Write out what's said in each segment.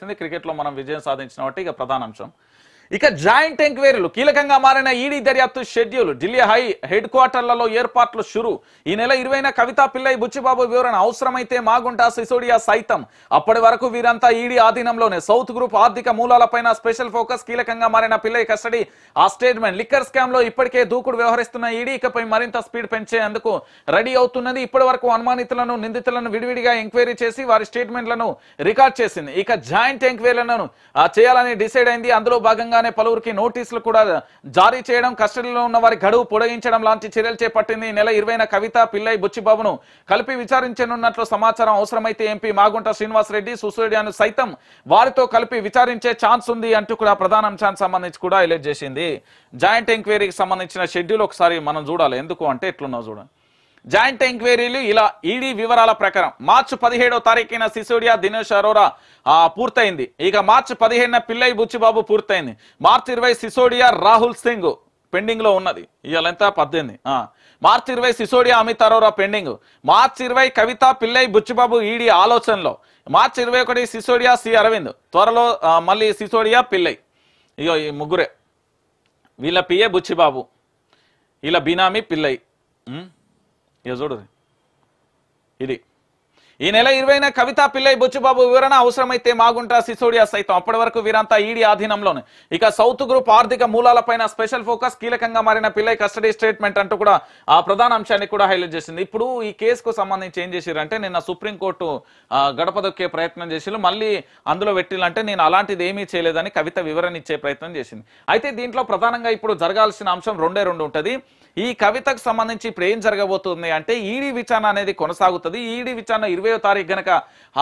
తెలిసింది క్రికెట్లో మనం విజయం సాధించిన వాటి ఇక ప్రధాన అంశం ఇక జాయింట్ ఎంక్వైరీలు కీలకంగా మారిన ఈడీ దర్యాప్తు షెడ్యూల్ ఢిల్లీ హై హెడ్ క్వార్టర్లలో ఏర్పాట్లు షురు ఈ నెల ఇరవైన కవితా పిల్లై బుచ్చిబాబు వివరణ అవసరమైతే మాగుంట సిసోడియా సైతం అప్పటి వరకు వీరంతా ఈడీ ఆధీనంలోనే సౌత్ గ్రూప్ ఆర్థిక మూలాలపైన స్పెషల్ ఫోకస్ కీలకంగా మారిన పిల్లై కస్టడీ ఆ స్టేట్మెంట్ లిక్కర్ స్కామ్ లో ఇప్పటికే దూకుడు వ్యవహరిస్తున్న ఈడీ ఇకపై మరింత స్పీడ్ పెంచేందుకు రెడీ అవుతున్నది ఇప్పటి వరకు అనుమానితులను నిందితులను విడివిడిగా ఎంక్వైరీ చేసి వారి స్టేట్మెంట్లను రికార్డ్ చేసింది ఇక జాయింట్ ఎంక్వైరీలను చేయాలని డిసైడ్ అయింది అందులో భాగంగా భాగంగానే పలువురికి నోటీసులు కూడా జారీ చేయడం కస్టడీలో ఉన్న వారి గడువు పొడిగించడం లాంటి చర్యలు చేపట్టింది నెల ఇరవైన కవిత పిల్లై బుచ్చిబాబును కలిపి విచారించనున్నట్లు సమాచారం అవసరమైతే ఎంపీ మాగుంట శ్రీనివాసరెడ్డి సుసూడియాను సైతం వారితో కలిపి విచారించే ఛాన్స్ ఉంది అంటూ కూడా ప్రధాన అంశానికి సంబంధించి కూడా హైలైట్ చేసింది జాయింట్ ఎంక్వైరీకి సంబంధించిన షెడ్యూల్ ఒకసారి మనం చూడాలి ఎందుకు అంటే ఎట్లున్నావు చూడండి జాయింట్ ఎంక్వైరీలు ఇలా ఈడీ వివరాల ప్రకారం మార్చి పదిహేడో తారీఖున సిసోడియా దినేష్ అరోరా పూర్తయింది ఇక మార్చి పదిహేడున పిల్లయ్య బుచ్చిబాబు పూర్తయింది మార్చి ఇరవై సిసోడియా రాహుల్ సింగ్ పెండింగ్ లో ఉన్నది ఇవాళంతా పద్దెనిమిది మార్చి ఇరవై సిసోడియా అమిత్ అరోరా పెండింగ్ మార్చి ఇరవై కవిత పిల్లయ్య బుచ్చిబాబు ఈడీ ఆలోచనలో మార్చి ఇరవై ఒకటి సిసోడియా సి అరవింద్ త్వరలో మళ్ళీ సిసోడియా పిల్లయ్ ఇగో ఈ ముగ్గురే వీళ్ళ పిఏ బుచ్చిబాబు వీళ్ళ బినామీ పిల్లై ఇక చూడు ఇది ఈ నెల ఇరవైన కవిత పిల్లై బుచ్చుబాబు వివరణ అవసరమైతే మాగుంటా సిసోడియా సైతం అప్పటి వరకు వీరంతా ఈడీ ఆధీనంలోనే ఇక సౌత్ గ్రూప్ ఆర్థిక మూలాలపైన స్పెషల్ ఫోకస్ కీలకంగా మారిన పిల్లై కస్టడీ స్టేట్మెంట్ అంటూ కూడా ఆ ప్రధాన అంశాన్ని కూడా హైలైట్ చేసింది ఇప్పుడు ఈ కేసుకు సంబంధించి ఏం చేసిరంటే నిన్న సుప్రీంకోర్టు గడప దొక్కే ప్రయత్నం చేసి మళ్ళీ అందులో పెట్టిలంటే నేను అలాంటిది ఏమీ చేయలేదని కవిత వివరణ ఇచ్చే ప్రయత్నం చేసింది అయితే దీంట్లో ప్రధానంగా ఇప్పుడు జరగాల్సిన అంశం రెండే రెండు ఉంటుంది ఈ కవితకు సంబంధించి ఇప్పుడు ఏం జరగబోతుంది అంటే ఈడీ విచారణ అనేది కొనసాగుతుంది ఈడీ విచారణ ఇరవై ఇరవయో తారీఖు గనక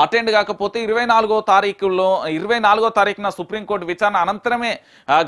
అటెండ్ కాకపోతే ఇరవై నాలుగో తారీఖులో ఇరవై నాలుగో తారీఖున సుప్రీంకోర్టు విచారణ అనంతరమే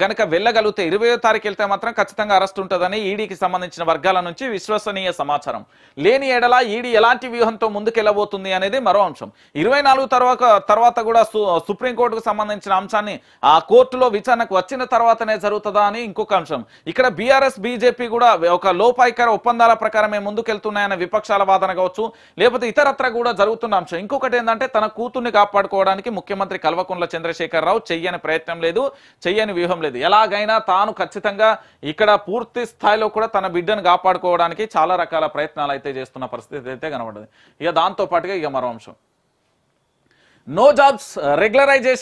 గనక వెళ్ళగలిగితే ఇరవయో తారీఖు వెళ్తే మాత్రం ఖచ్చితంగా అరెస్ట్ ఉంటుందని ఈడీకి సంబంధించిన వర్గాల నుంచి విశ్వసనీయ సమాచారం లేని ఎడల ఈడీ ఎలాంటి వ్యూహంతో ముందుకెళ్ళబోతుంది అనేది మరో అంశం ఇరవై తర్వాత తర్వాత కూడా సుప్రీంకోర్టుకు సంబంధించిన అంశాన్ని ఆ కోర్టులో విచారణకు వచ్చిన తర్వాతనే జరుగుతుందా అని ఇంకొక అంశం ఇక్కడ బీఆర్ఎస్ బీజేపీ కూడా ఒక లోపాయికర ఒప్పందాల ప్రకారమే ముందుకెళ్తున్నాయనే విపక్షాల వాదన కావచ్చు లేకపోతే ఇతరత్ర కూడా జరుగుతున్న అంశం ఇంకొకటి ఏంటంటే తన కూతుర్ని కాపాడుకోవడానికి ముఖ్యమంత్రి కల్వకుంట్ల చంద్రశేఖరరావు చెయ్యని ప్రయత్నం లేదు చెయ్యని వ్యూహం లేదు ఎలాగైనా తాను ఖచ్చితంగా ఇక్కడ పూర్తి స్థాయిలో కూడా తన బిడ్డను కాపాడుకోవడానికి చాలా రకాల ప్రయత్నాలు అయితే చేస్తున్న పరిస్థితి అయితే కనబడింది ఇక దాంతోపాటుగా ఇక మరో అంశం నో జాబ్స్ రెగ్యులరైజేషన్